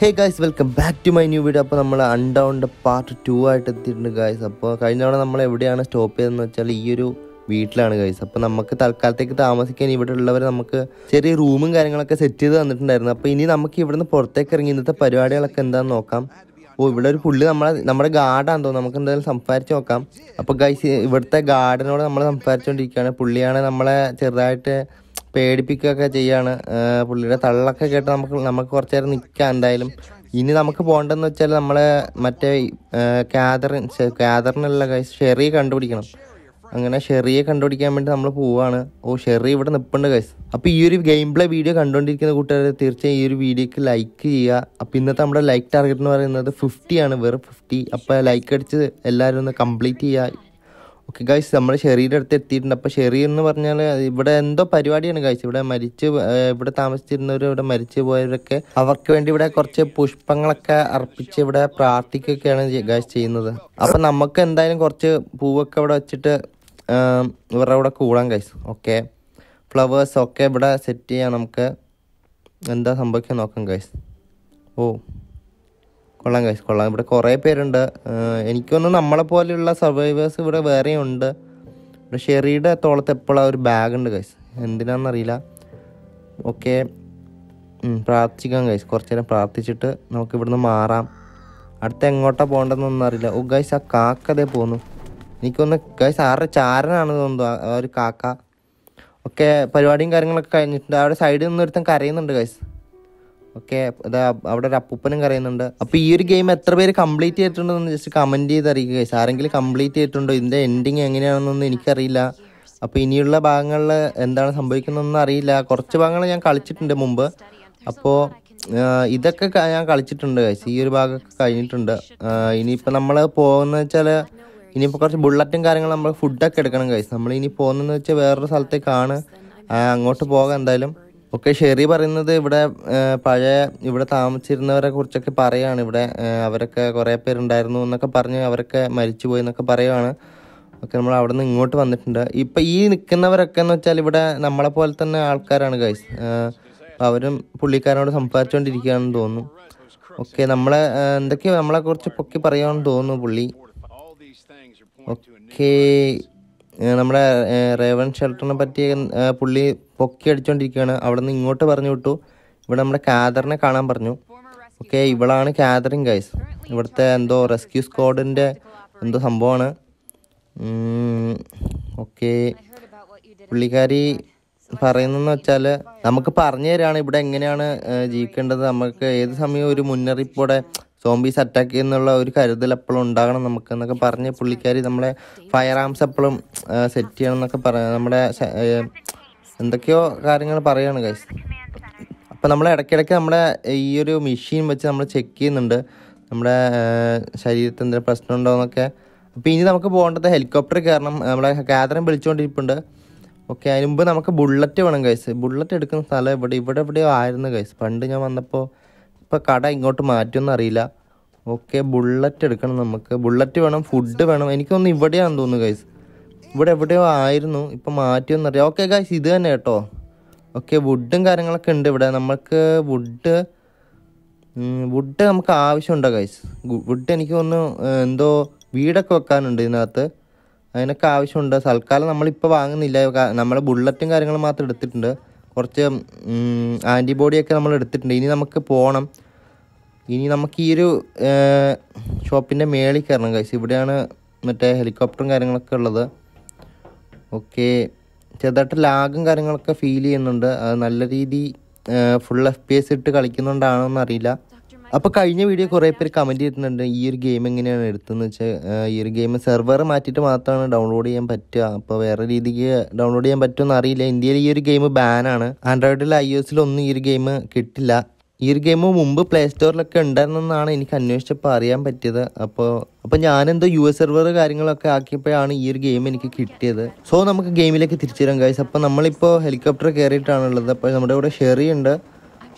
hey guys welcome back to my new video അപ്പോൾ നമ്മൾ അൺഡൗണ്ട് part two ആയിട്ട് എത്തിയിട്ടുണ്ട് ഗായ്സ് അപ്പോൾ കഴിഞ്ഞ തവണ നമ്മൾ എവിടെയാണ് സ്റ്റോപ്പ് ചെയ്തതെന്ന് വെച്ചാൽ ഈ ഒരു വീട്ടിലാണ് ഗൈസ് അപ്പോൾ നമുക്ക് തൽക്കാലത്തേക്ക് താമസിക്കാൻ ഇവിടെ ഉള്ളവർ നമുക്ക് ചെറിയ റൂമും കാര്യങ്ങളൊക്കെ സെറ്റ് ചെയ്ത് തന്നിട്ടുണ്ടായിരുന്നു അപ്പോൾ ഇനി നമുക്ക് ഇവിടുന്ന് പുറത്തേക്ക് ഇറങ്ങി ഇന്നത്തെ പരിപാടികളൊക്കെ എന്താണെന്ന് നോക്കാം ഓ ഇവിടെ ഒരു പുള്ളി നമ്മളെ നമ്മുടെ ഗാർഡാണ് തോന്നുന്നു നമുക്ക് എന്തായാലും സംസാരിച്ച് നോക്കാം അപ്പോൾ ഗൈസ് ഇവിടുത്തെ ഗാർഡനോട് നമ്മൾ സംസാരിച്ചുകൊണ്ടിരിക്കുകയാണ് പുള്ളിയാണ് നമ്മളെ ചെറുതായിട്ട് പേടിപ്പിക്കുകയൊക്കെ ചെയ്യാണ് പുള്ളിയുടെ തള്ളൊക്കെ കേട്ട് നമുക്ക് നമുക്ക് കുറച്ച് നേരം നിൽക്കാം എന്തായാലും ഇനി നമുക്ക് പോകേണ്ടതെന്ന് വെച്ചാൽ നമ്മൾ മറ്റേ കാതറിൻ കാതറിനല്ല കൈസ് ഷെറി കണ്ടുപിടിക്കണം അങ്ങനെ ഷെറിയെ കണ്ടുപിടിക്കാൻ വേണ്ടി നമ്മൾ പോവാണ് ഓ ഷെറി ഇവിടെ നിൽപ്പുണ്ട് കൈസ് അപ്പോൾ ഈ ഒരു ഗെയിം പ്ലേ വീഡിയോ കണ്ടുകൊണ്ടിരിക്കുന്ന കൂട്ടുകാർ തീർച്ചയായും ഈ ഒരു വീഡിയോക്ക് ലൈക്ക് ചെയ്യുക അപ്പോൾ ഇന്നത്തെ നമ്മുടെ ലൈക്ക് ടാർഗറ്റ് എന്ന് പറയുന്നത് ഫിഫ്റ്റി ആണ് വെറും ഫിഫ്റ്റി അപ്പോൾ ലൈക്ക് അടിച്ച് എല്ലാവരും ഒന്ന് കംപ്ലീറ്റ് ചെയ്യുക ഓക്കെ ഗായ്സ് നമ്മുടെ ഷെറിയുടെ അടുത്ത് എത്തിയിട്ടുണ്ട് അപ്പോൾ ഷെറി എന്ന് പറഞ്ഞാൽ ഇവിടെ എന്തോ പരിപാടിയാണ് ഗായ്സ് ഇവിടെ മരിച്ച് ഇവിടെ താമസിച്ചിരുന്നവർ ഇവിടെ മരിച്ചു പോയവരൊക്കെ അവർക്ക് വേണ്ടി ഇവിടെ കുറച്ച് പുഷ്പങ്ങളൊക്കെ അർപ്പിച്ച് ഇവിടെ പ്രാർത്ഥിക്കുകയൊക്കെയാണ് ഗൈസ് ചെയ്യുന്നത് അപ്പം നമുക്ക് എന്തായാലും കുറച്ച് പൂവൊക്കെ ഇവിടെ വെച്ചിട്ട് ഇവരുടെ ഇവിടെ കൂടാം ഗൈസ് ഓക്കെ ഫ്ലവേഴ്സ് ഒക്കെ ഇവിടെ സെറ്റ് ചെയ്യാം നമുക്ക് എന്താ സംഭവിക്കാൻ നോക്കാം ഗൈസ് ഓ കൊള്ളാം കഴിച്ച് കൊള്ളാം ഇവിടെ കുറേ പേരുണ്ട് എനിക്കൊന്ന് നമ്മളെ പോലെയുള്ള സർവൈവേഴ്സ് ഇവിടെ വേറെയും ഉണ്ട് ഇവിടെ ഷെറിയുടെ തോളത്ത് എപ്പോഴും ആ ഒരു ബാഗ് ഉണ്ട് കഴിച്ച് എന്തിനാണെന്നറിയില്ല ഓക്കെ പ്രാർത്ഥിക്കാം കൈസ് കുറച്ച് നേരം പ്രാർത്ഥിച്ചിട്ട് നമുക്ക് ഇവിടുന്ന് മാറാം അടുത്ത എങ്ങോട്ടാണ് പോകേണ്ടതെന്നൊന്നും അറിയില്ല ഓ ഗൈസ് ആ കാക്കതേ പോന്നു എനിക്കൊന്ന് ഗൈസ് ആരുടെ ചാരനാണെന്ന് തോന്നുന്നു ആ ഒരു കാക്ക ഓക്കെ പരിപാടിയും കാര്യങ്ങളൊക്കെ കഴിഞ്ഞിട്ടുണ്ട് അവിടെ സൈഡിൽ നിന്ന് ഒരുത്തൻ കരയുന്നുണ്ട് ഗൈസ് ഓക്കെ അവിടെ ഒരു അപ്പൂപ്പനും കറിയുന്നുണ്ട് അപ്പൊ ഈ ഒരു ഗെയിം എത്ര പേര് കംപ്ലീറ്റ് ചെയ്തിട്ടുണ്ടെന്ന് ജസ്റ്റ് കമന്റ് ചെയ്ത് അറിയിക്കുക ആരെങ്കിലും കംപ്ലീറ്റ് ചെയ്തിട്ടുണ്ടോ ഇതിന്റെ എൻഡിങ് എങ്ങനെയാണെന്നൊന്നും എനിക്കറിയില്ല അപ്പൊ ഇനിയുള്ള ഭാഗങ്ങളിൽ എന്താണ് സംഭവിക്കുന്നതെന്നൊന്നും അറിയില്ല കുറച്ച് ഭാഗങ്ങൾ ഞാൻ കളിച്ചിട്ടുണ്ട് മുമ്പ് അപ്പോൾ ഇതൊക്കെ ഞാൻ കളിച്ചിട്ടുണ്ട് ഈ ഒരു ഭാഗമൊക്കെ കഴിഞ്ഞിട്ടുണ്ട് ഇനിയിപ്പോൾ നമ്മൾ പോകുന്ന വെച്ചാൽ ഇനിയിപ്പോൾ കുറച്ച് ബുള്ളറ്റും കാര്യങ്ങളും നമ്മൾ ഫുഡൊക്കെ എടുക്കണം ഗൈസ് നമ്മൾ ഇനി പോകുന്നതെന്ന് വെച്ചാൽ വേറൊരു സ്ഥലത്തേക്കാണ് അങ്ങോട്ട് പോകാം എന്തായാലും ഓക്കെ ഷെറി പറയുന്നത് ഇവിടെ പഴയ ഇവിടെ താമസിച്ചിരുന്നവരെ കുറിച്ചൊക്കെ പറയുകയാണ് ഇവിടെ അവരൊക്കെ കുറേ പേരുണ്ടായിരുന്നു എന്നൊക്കെ പറഞ്ഞ് അവരൊക്കെ മരിച്ചുപോയി എന്നൊക്കെ പറയുകയാണ് ഓക്കെ നമ്മൾ അവിടെ നിന്ന് ഇങ്ങോട്ട് വന്നിട്ടുണ്ട് ഇപ്പം ഈ നിൽക്കുന്നവരൊക്കെ എന്ന് വെച്ചാൽ ഇവിടെ നമ്മളെ പോലെ തന്നെ ആൾക്കാരാണ് ഗൈസ് അവരും പുള്ളിക്കാരനോട് സംസാരിച്ചുകൊണ്ടിരിക്കുകയാണെന്ന് തോന്നുന്നു ഓക്കെ നമ്മളെ നമ്മളെ നമ്മളെക്കുറിച്ച് പൊക്കി പറയുകയാണെന്ന് തോന്നുന്നു പുള്ളി ഓക്കേ നമ്മുടെ റേവൺ ഷെൽട്ടറിനെ പറ്റി പുള്ളി പൊക്കി അടിച്ചുകൊണ്ടിരിക്കുകയാണ് അവിടെ നിന്ന് ഇങ്ങോട്ട് പറഞ്ഞു വിട്ടു ഇവിടെ നമ്മുടെ കാദറിനെ കാണാൻ പറഞ്ഞു ഓക്കെ ഇവളാണ് കാദറിൻ ഗൈസ് ഇവിടുത്തെ എന്തോ റെസ്ക്യൂ സ്ക്വാഡിൻ്റെ എന്തോ സംഭവമാണ് ഓക്കെ പുള്ളിക്കാരി പറയുന്നതെന്ന് വെച്ചാൽ നമുക്ക് പറഞ്ഞു തരികയാണ് ഇവിടെ എങ്ങനെയാണ് ജീവിക്കേണ്ടത് നമുക്ക് ഏത് സമയവും ഒരു മുന്നറിയിപ്പോടെ സോംബീസ് അറ്റാക്ക് ചെയ്യുന്നുള്ള ഒരു കരുതൽ എപ്പോഴും ഉണ്ടാകണം നമുക്ക് എന്നൊക്കെ പറഞ്ഞ് പുള്ളിക്കാരി നമ്മളെ ഫയർ ആംസ് എപ്പോഴും സെറ്റ് ചെയ്യണം എന്നൊക്കെ പറയാം നമ്മുടെ എന്തൊക്കെയോ കാര്യങ്ങൾ പറയാണ് ഗൈസ് അപ്പോൾ നമ്മൾ ഇടയ്ക്കിടയ്ക്ക് നമ്മുടെ ഈ ഒരു മെഷീൻ വെച്ച് നമ്മൾ ചെക്ക് ചെയ്യുന്നുണ്ട് നമ്മുടെ ശരീരത്തിൽ എന്തെങ്കിലും പ്രശ്നമുണ്ടോ എന്നൊക്കെ അപ്പോൾ ഇനി നമുക്ക് പോകേണ്ടത് ഹെലികോപ്റ്റർ കയറണം നമ്മളെ ഗാദറിൻ വിളിച്ചുകൊണ്ടിരിപ്പുണ്ട് ഓക്കെ അതിന് മുമ്പ് നമുക്ക് ബുള്ളറ്റ് വേണം ഗൈസ് ബുള്ളറ്റ് എടുക്കുന്ന സ്ഥലം ഇവിടെ ഇവിടെ എവിടെയോ ആയിരുന്നു ഗൈസ് പണ്ട് ഞാൻ വന്നപ്പോൾ ഇപ്പോൾ കട ഇങ്ങോട്ട് മാറ്റുമെന്ന് അറിയില്ല ഓക്കെ ബുള്ളറ്റ് എടുക്കണം നമുക്ക് ബുള്ളറ്റ് വേണം ഫുഡ് വേണം എനിക്കൊന്ന് ഇവിടെയാണെന്ന് തോന്നുന്നു ഗൈസ് ഇവിടെ എവിടെയോ ആയിരുന്നു ഇപ്പം മാറ്റിയൊന്നും അറിയാം ഓക്കെ ഗൈസ് ഇത് തന്നെ കേട്ടോ ഓക്കെ വുഡും കാര്യങ്ങളൊക്കെ ഉണ്ട് ഇവിടെ നമുക്ക് വുഡ് വുഡ് നമുക്ക് ആവശ്യമുണ്ടോ ഗൈസ് വുഡ് എനിക്ക് ഒന്ന് എന്തോ വീടൊക്കെ വെക്കാനുണ്ട് ഇതിനകത്ത് അതിനൊക്കെ ആവശ്യമുണ്ട് തൽക്കാലം നമ്മളിപ്പോൾ വാങ്ങുന്നില്ല നമ്മൾ ബുള്ളറ്റും കാര്യങ്ങളും മാത്രം എടുത്തിട്ടുണ്ട് കുറച്ച് ആൻറ്റിബോഡിയൊക്കെ നമ്മൾ എടുത്തിട്ടുണ്ട് ഇനി നമുക്ക് പോകണം ഇനി നമുക്ക് ഈ ഒരു ഷോപ്പിൻ്റെ മേളിൽ കയറണം കഴിച്ച് ഇവിടെയാണ് മറ്റേ ഹെലികോപ്റ്ററും കാര്യങ്ങളൊക്കെ ഉള്ളത് ഓക്കെ ചെറുതായിട്ട് ലാഗും കാര്യങ്ങളൊക്കെ ഫീൽ ചെയ്യുന്നുണ്ട് അത് നല്ല രീതി ഫുൾ എഫ് പി എസ് ഇട്ട് കളിക്കുന്നുണ്ടാണോ എന്നറിയില്ല അപ്പോൾ കഴിഞ്ഞ വീഡിയോ കുറേ പേര് കമൻറ്റ് ചെയ്തിട്ടുണ്ട് ഈ ഒരു ഗെയിം എങ്ങനെയാണ് എടുത്തതെന്ന് വെച്ചാൽ ഈ ഒരു ഗെയിം സെർവർ മാറ്റിയിട്ട് മാത്രമാണ് ഡൗൺലോഡ് ചെയ്യാൻ പറ്റുക അപ്പോൾ വേറെ രീതിക്ക് ഡൗൺലോഡ് ചെയ്യാൻ പറ്റുമെന്ന് അറിയില്ല ഇന്ത്യയിൽ ഈ ഒരു ഗെയിം ബാനാണ് ആൻഡ്രോയിഡിൽ ഐ ഒസിലൊന്നും ഈ ഒരു ഗെയിം കിട്ടില്ല ഈ ഒരു ഗെയിം മുമ്പ് പ്ലേ സ്റ്റോറിലൊക്കെ ഉണ്ടായിരുന്നെന്നാണ് എനിക്ക് അന്വേഷിച്ചപ്പോൾ അറിയാൻ പറ്റിയത് അപ്പോൾ അപ്പോൾ ഞാനെന്തോ യു എസ് സെർവർ കാര്യങ്ങളൊക്കെ ആക്കിയപ്പോഴാണ് ഈ ഒരു ഗെയിം എനിക്ക് കിട്ടിയത് സോ നമുക്ക് ഗെയിമിലേക്ക് തിരിച്ചു തരാം ഗൈസ് അപ്പോൾ നമ്മളിപ്പോൾ ഹെലികോപ്റ്റർ കയറിയിട്ടാണുള്ളത് അപ്പോൾ നമ്മുടെ ഇവിടെ ഷെറി ഉണ്ട്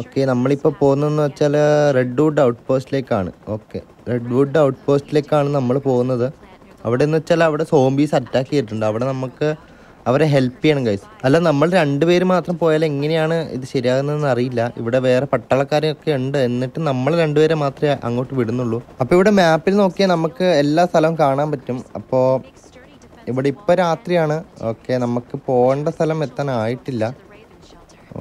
ഓക്കെ നമ്മളിപ്പോൾ പോകുന്നതെന്ന് വെച്ചാൽ റെഡ്വുഡ് ഔട്ട് പോസ്റ്റിലേക്കാണ് ഓക്കെ റെഡ്വുഡ് ഔട്ട് പോസ്റ്റിലേക്കാണ് നമ്മൾ പോകുന്നത് അവിടെ എന്ന് വെച്ചാൽ അവിടെ സോംബീസ് അറ്റാക്ക് ചെയ്തിട്ടുണ്ട് അവിടെ നമുക്ക് അവരെ ഹെൽപ്പ് ചെയ്യണം ഗൈസ് അല്ല നമ്മൾ രണ്ടുപേര് മാത്രം പോയാൽ എങ്ങനെയാണ് ഇത് ശരിയാകുന്നതെന്ന് അറിയില്ല ഇവിടെ വേറെ പട്ടാളക്കാരൊക്കെ ഉണ്ട് എന്നിട്ട് നമ്മൾ രണ്ടുപേരെ മാത്രമേ അങ്ങോട്ട് വിടുന്നുള്ളൂ അപ്പോൾ ഇവിടെ മാപ്പിൽ നോക്കിയാൽ നമുക്ക് എല്ലാ സ്ഥലവും കാണാൻ പറ്റും അപ്പോൾ ഇവിടെ ഇപ്പോൾ രാത്രിയാണ് ഓക്കെ നമുക്ക് പോകേണ്ട സ്ഥലം എത്താനായിട്ടില്ല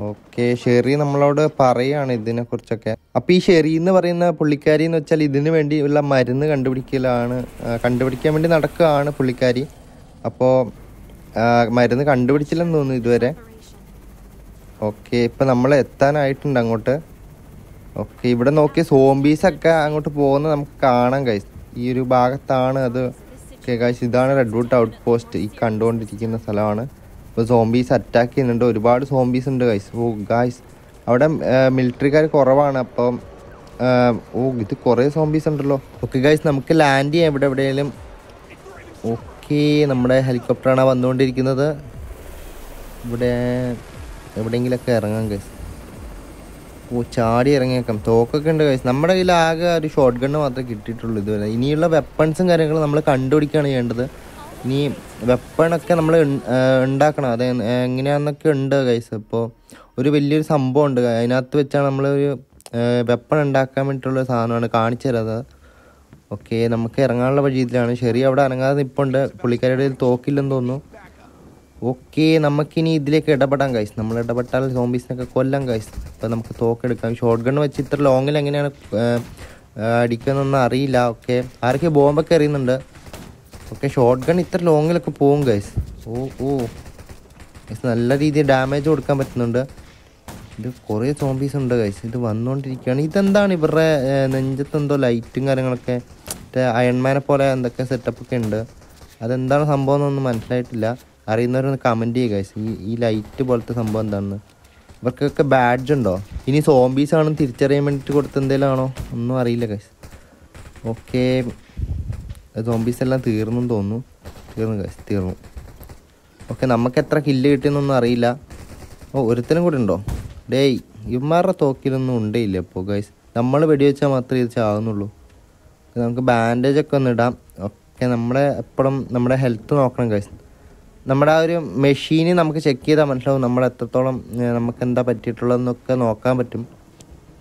ഓക്കെ ഷെറി നമ്മളോട് പറയാണ് ഇതിനെ കുറിച്ചൊക്കെ അപ്പൊ ഈ ഷെറി എന്ന് പറയുന്ന പുള്ളിക്കാരി എന്ന് വെച്ചാൽ ഇതിന് വേണ്ടിയുള്ള മരുന്ന് കണ്ടുപിടിക്കലാണ് കണ്ടുപിടിക്കാൻ വേണ്ടി നടക്കുകയാണ് പുള്ളിക്കാരി അപ്പോൾ മരുന്ന് കണ്ടുപിടിച്ചില്ലെന്ന് തോന്നുന്നു ഇതുവരെ ഓക്കെ ഇപ്പൊ നമ്മൾ എത്താനായിട്ടുണ്ട് അങ്ങോട്ട് ഓക്കെ ഇവിടെ നോക്കി ഒക്കെ അങ്ങോട്ട് പോകുന്ന നമുക്ക് കാണാൻ കൈസ് ഈ ഒരു ഭാഗത്താണ് അത് ഓക്കെ കാശ് ഇതാണ് റെഡ്വുഡ് ഔട്ട് പോസ്റ്റ് ഈ കണ്ടുകൊണ്ടിരിക്കുന്ന സ്ഥലമാണ് അപ്പോൾ സോംബീസ് അറ്റാക്ക് ചെയ്യുന്നുണ്ട് ഒരുപാട് സോംബീസ് ഉണ്ട് ഗൈസ് ഓ ഗായ്സ് അവിടെ മിലിറ്ററിക്കാർ കുറവാണ് അപ്പം ഓ ഇത് കുറേ സോംബീസ് ഉണ്ടല്ലോ ഓക്കെ ഗൈസ് നമുക്ക് ലാൻഡ് ചെയ്യാം എവിടെ എവിടെയെങ്കിലും ഓക്കെ നമ്മുടെ ഹെലികോപ്റ്ററാണ് വന്നുകൊണ്ടിരിക്കുന്നത് ഇവിടെ എവിടെയെങ്കിലൊക്കെ ഇറങ്ങാം ഗൈസ് ഓ ചാടി ഇറങ്ങിയേക്കാം തോക്കൊക്കെ ഉണ്ട് ഗൈസ് നമ്മുടെ കയ്യിൽ ആകെ ഒരു ഷോർട്ട് ഗണ്ണ് മാത്രമേ കിട്ടിയിട്ടുള്ളൂ ഇതുവരെ ഇനിയുള്ള വെപ്പൺസും കാര്യങ്ങളും നമ്മൾ കണ്ടുപിടിക്കുകയാണ് ചെയ്യേണ്ടത് ഇനി വെപ്പണൊക്കെ നമ്മൾ ഉണ്ടാക്കണം അത് എങ്ങനെയാണെന്നൊക്കെ ഉണ്ട് കൈസ് അപ്പോൾ ഒരു വലിയൊരു സംഭവം ഉണ്ട് അതിനകത്ത് വെച്ചാണ് നമ്മളൊരു വെപ്പൺ ഉണ്ടാക്കാൻ വേണ്ടിയിട്ടുള്ള സാധനമാണ് കാണിച്ചു തരുന്നത് ഓക്കെ നമുക്ക് ഇറങ്ങാനുള്ള വഴി ഇതിലാണ് ശരി അവിടെ ഇറങ്ങാതെ നിൽപ്പുണ്ട് പുള്ളിക്കാരുടെ തോക്കില്ലെന്ന് തോന്നുന്നു ഓക്കെ നമുക്കിനി ഇതിലേക്ക് ഇടപെടാം കഴിച്ചു നമ്മൾ ഇടപെട്ടാൽ സോംബീസിനൊക്കെ കൊല്ലാം കഴിച്ചു അപ്പോൾ നമുക്ക് തോക്കെടുക്കാം ഷോർട്ട് ഗൺ വെച്ച് ഇത്ര ലോങ്ങിൽ എങ്ങനെയാണ് അടിക്കുന്നതെന്ന് അറിയില്ല ഓക്കെ ആരൊക്കെ ബോംബൊക്കെ എറിയുന്നുണ്ട് ഓക്കെ ഷോർട്ട് ഗൺ ഇത്ര ലോങ്ങിലൊക്കെ പോകും ഗൈസ് ഓ ഓ ഗൈസ് നല്ല രീതിയിൽ ഡാമേജ് കൊടുക്കാൻ പറ്റുന്നുണ്ട് ഇത് കുറേ സോംബീസ് ഉണ്ട് ഗൈസ് ഇത് വന്നുകൊണ്ടിരിക്കുകയാണ് ഇതെന്താണ് ഇവരുടെ നെഞ്ചത്ത് എന്തോ ലൈറ്റും കാര്യങ്ങളൊക്കെ അയൺമാനെ പോലെ എന്തൊക്കെ സെറ്റപ്പ് ഒക്കെ ഉണ്ട് അതെന്താണ് സംഭവം എന്നൊന്നും മനസ്സിലായിട്ടില്ല അറിയുന്നവരൊന്ന് കമൻറ്റ് ചെയ്യുക ഗൈസ് ഈ ഈ ലൈറ്റ് പോലത്തെ സംഭവം എന്താണെന്ന് ഇവർക്കൊക്കെ ബാഡ്ജ് ഉണ്ടോ ഇനി സോംബീസ് ആണെന്ന് തിരിച്ചറിയാൻ വേണ്ടിയിട്ട് കൊടുത്ത എന്തെങ്കിലും ആണോ ഒന്നും അറിയില്ല ഗൈസ് ഓക്കേ സോംബീസ് എല്ലാം തീർന്നു തോന്നുന്നു തീർന്നു കാശ് തീർന്നു ഓക്കെ നമുക്ക് എത്ര കില്ല് കിട്ടിയെന്നൊന്നും അറിയില്ല ഓ ഒരുത്തനും കൂടെ ഉണ്ടോ ഡേയ് ഇവന്മാരുടെ തോക്കിലൊന്നും ഉണ്ടേയില്ല ഇല്ല ഗൈസ് നമ്മൾ വെടിവെച്ചാൽ മാത്രമേ ഇത് ചാകുന്നുള്ളൂ നമുക്ക് ബാൻഡേജ് ഒക്കെ ഒന്ന് ഇടാം ഓക്കെ നമ്മളെ എപ്പോഴും നമ്മുടെ ഹെൽത്ത് നോക്കണം ഗൈസ് നമ്മുടെ ആ ഒരു മെഷീന് നമുക്ക് ചെക്ക് ചെയ്താൽ മനസ്സിലാവും നമ്മൾ എത്രത്തോളം നമുക്ക് എന്താ പറ്റിയിട്ടുള്ളതെന്നൊക്കെ നോക്കാൻ പറ്റും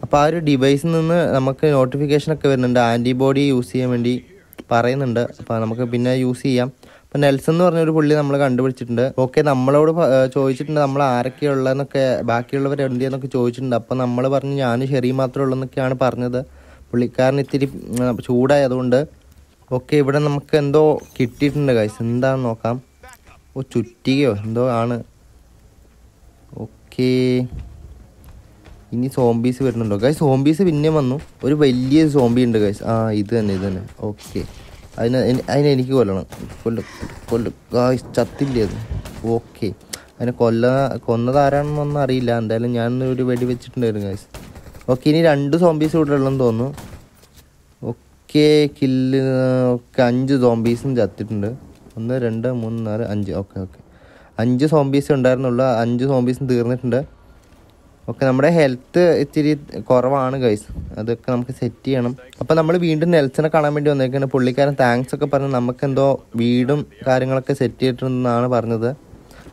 അപ്പോൾ ആ ഒരു ഡിവൈസിൽ നിന്ന് നമുക്ക് നോട്ടിഫിക്കേഷനൊക്കെ വരുന്നുണ്ട് ആൻറ്റിബോഡി യൂസ് ചെയ്യാൻ വേണ്ടി പറയുന്നുണ്ട് അപ്പോൾ നമുക്ക് പിന്നെ യൂസ് ചെയ്യാം അപ്പോൾ നെൽസൺ എന്ന് പറഞ്ഞൊരു പുള്ളി നമ്മൾ കണ്ടുപിടിച്ചിട്ടുണ്ട് ഓക്കെ നമ്മളോട് ചോദിച്ചിട്ടുണ്ട് നമ്മൾ ആരൊക്കെയുള്ളതെന്നൊക്കെ ബാക്കിയുള്ളവർ എന്തിയെന്നൊക്കെ ചോദിച്ചിട്ടുണ്ട് അപ്പോൾ നമ്മൾ പറഞ്ഞു ഞാൻ ശരി മാത്രമേ ഉള്ളൂ എന്നൊക്കെയാണ് പറഞ്ഞത് പുള്ളിക്കാരൻ ഇത്തിരി ചൂടായതുകൊണ്ട് ഓക്കെ ഇവിടെ നമുക്ക് എന്തോ കിട്ടിയിട്ടുണ്ട് കൈസ് എന്താണെന്ന് നോക്കാം ഓ ചുറ്റികയോ എന്തോ ആണ് ഓക്കേ ഇനി സോംബീസ് വരുന്നുണ്ടോ ഗൈസ് സോംബീസ് പിന്നെ വന്നു ഒരു വലിയ സോംബി ഉണ്ട് ഗൈസ് ആ ഇത് തന്നെ ഇത് തന്നെ ഓക്കെ അതിന് അതിനെ എനിക്ക് കൊല്ലണം കൊല്ല കൊല്ല ഗൈസ് ചത്തില്ലേ അത് ഓക്കെ അതിനെ കൊല്ല കൊന്നതാരാണെന്നൊന്നും അറിയില്ല എന്തായാലും ഞാൻ ഒരു വെടി വെച്ചിട്ടുണ്ടായിരുന്നു ഗൈസ് ഓക്കെ ഇനി രണ്ട് സോംബീസ് ഇവിടെ ഉള്ളതെന്ന് തോന്നുന്നു ഓക്കെ കില്ല് ഓക്കെ അഞ്ച് സോംബീസും ചത്തിട്ടുണ്ട് ഒന്ന് രണ്ട് മൂന്ന് നാല് അഞ്ച് ഓക്കെ ഓക്കെ അഞ്ച് സോംബീസ് ഉണ്ടായിരുന്നുള്ളൂ അഞ്ച് സോംബീസും തീർന്നിട്ടുണ്ട് ഓക്കെ നമ്മുടെ ഹെൽത്ത് ഇത്തിരി കുറവാണ് ഗൈസ് അതൊക്കെ നമുക്ക് സെറ്റ് ചെയ്യണം അപ്പോൾ നമ്മൾ വീണ്ടും നെൽസനെ കാണാൻ വേണ്ടി വന്നേക്കാണ് പുള്ളിക്കാരൻ താങ്ക്സ് ഒക്കെ പറഞ്ഞ് നമുക്കെന്തോ വീടും കാര്യങ്ങളൊക്കെ സെറ്റ് ചെയ്തിട്ടുണ്ടെന്നാണ് പറഞ്ഞത്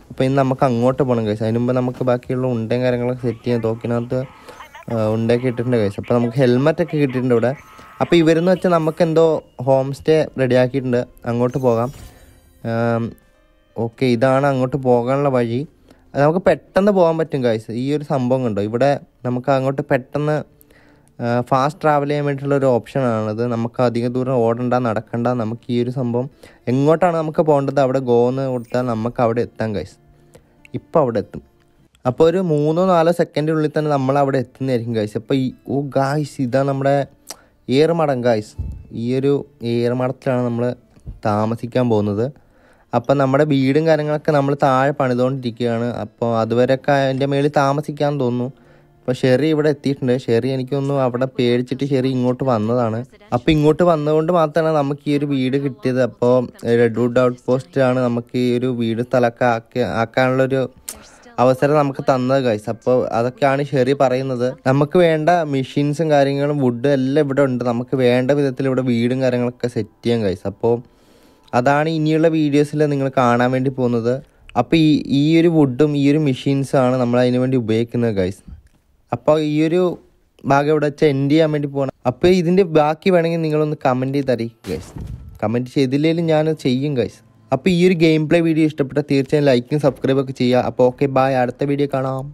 അപ്പോൾ ഇനി നമുക്ക് അങ്ങോട്ട് പോകണം ഗൈസ് അതിന് മുമ്പ് നമുക്ക് ബാക്കിയുള്ള ഉണ്ടയും കാര്യങ്ങളൊക്കെ സെറ്റ് ചെയ്യാൻ തോക്കിനകത്ത് ഉണ്ടാക്കി ഇട്ടിട്ടുണ്ട് ഗൈസ് അപ്പോൾ നമുക്ക് ഹെൽമെറ്റ് ഒക്കെ കിട്ടിയിട്ടുണ്ട് ഇവിടെ അപ്പോൾ ഇവരെന്ന് വെച്ചാൽ നമുക്കെന്തോ ഹോം സ്റ്റേ റെഡിയാക്കിയിട്ടുണ്ട് അങ്ങോട്ട് പോകാം ഓക്കെ ഇതാണ് അങ്ങോട്ട് പോകാനുള്ള വഴി നമുക്ക് പെട്ടെന്ന് പോകാൻ പറ്റും ഗൈസ് ഈ ഒരു സംഭവം കണ്ടോ ഇവിടെ നമുക്ക് അങ്ങോട്ട് പെട്ടെന്ന് ഫാസ്റ്റ് ട്രാവൽ ചെയ്യാൻ വേണ്ടിയിട്ടുള്ള ഒരു ഓപ്ഷനാണത് നമുക്ക് അധിക ദൂരം ഓടണ്ട നടക്കണ്ട നമുക്ക് ഈ ഒരു സംഭവം എങ്ങോട്ടാണ് നമുക്ക് പോകേണ്ടത് അവിടെ ഗോന്ന് കൊടുത്താൽ നമുക്ക് അവിടെ എത്താം ഗൈസ് ഇപ്പോൾ അവിടെ എത്തും അപ്പോൾ ഒരു മൂന്നോ നാലോ സെക്കൻഡിനുള്ളിൽ തന്നെ നമ്മൾ അവിടെ എത്തുന്നതായിരിക്കും ഗൈസ് അപ്പോൾ ഈ ഓ ഗായ്സ് ഇതാ നമ്മുടെ ഏറുമടം കായ്സ് ഈ ഒരു ഏറുമടത്തിലാണ് നമ്മൾ താമസിക്കാൻ പോകുന്നത് അപ്പം നമ്മുടെ വീടും കാര്യങ്ങളൊക്കെ നമ്മൾ താഴെ പണിതുകൊണ്ടിരിക്കുകയാണ് അപ്പോൾ അതുവരെയൊക്കെ അതിൻ്റെ മേളിൽ താമസിക്കാൻ തോന്നുന്നു അപ്പോൾ ഷെറി ഇവിടെ എത്തിയിട്ടുണ്ട് ഷെറി എനിക്കൊന്നും അവിടെ പേടിച്ചിട്ട് ഷെറി ഇങ്ങോട്ട് വന്നതാണ് അപ്പോൾ ഇങ്ങോട്ട് വന്നതുകൊണ്ട് മാത്രമാണ് നമുക്ക് ഈ ഒരു വീട് കിട്ടിയത് അപ്പോൾ വുഡ് ഔട്ട് പോസ്റ്റാണ് നമുക്ക് ഈ ഒരു വീട് സ്ഥലമൊക്കെ ആക്കി ആക്കാനുള്ളൊരു അവസരം നമുക്ക് തന്നത് ഗൈസ് അപ്പോൾ അതൊക്കെയാണ് ഷെറി പറയുന്നത് നമുക്ക് വേണ്ട മെഷീൻസും കാര്യങ്ങളും വുഡും എല്ലാം ഇവിടെ ഉണ്ട് നമുക്ക് വേണ്ട വിധത്തിൽ ഇവിടെ വീടും കാര്യങ്ങളൊക്കെ സെറ്റ് ചെയ്യാം ഗൈസ് അപ്പോൾ അതാണ് ഇനിയുള്ള വീഡിയോസിൽ നിങ്ങൾ കാണാൻ വേണ്ടി പോകുന്നത് അപ്പോൾ ഈ ഈ ഒരു വുഡും ഈ ഒരു മെഷീൻസാണ് നമ്മൾ അതിന് വേണ്ടി ഉപയോഗിക്കുന്നത് ഗൈസ് അപ്പോൾ ഈ ഒരു ഭാഗം ഇവിടെ വെച്ച് എൻഡ് ചെയ്യാൻ വേണ്ടി പോകണം അപ്പോൾ ഇതിൻ്റെ ബാക്കി വേണമെങ്കിൽ നിങ്ങളൊന്ന് കമൻറ്റ് ചെയ്ത് അറിയിക്കുക ഗൈസ് കമൻറ്റ് ചെയ്തില്ലെങ്കിലും ഞാൻ ചെയ്യും ഗൈസ് അപ്പോൾ ഈ ഒരു ഗെയിം പ്ലേ വീഡിയോ ഇഷ്ടപ്പെട്ടാൽ തീർച്ചയായും ലൈക്കും സബ്സ്ക്രൈബൊക്കെ ചെയ്യുക അപ്പോൾ ഓക്കെ ബായ് അടുത്ത വീഡിയോ കാണാം